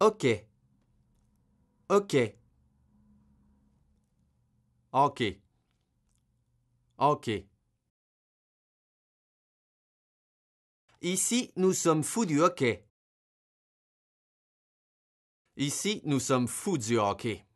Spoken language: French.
Ok. Ok. Ok. Ok. Ici, nous sommes fous du hockey. Ici, nous sommes fous du hockey.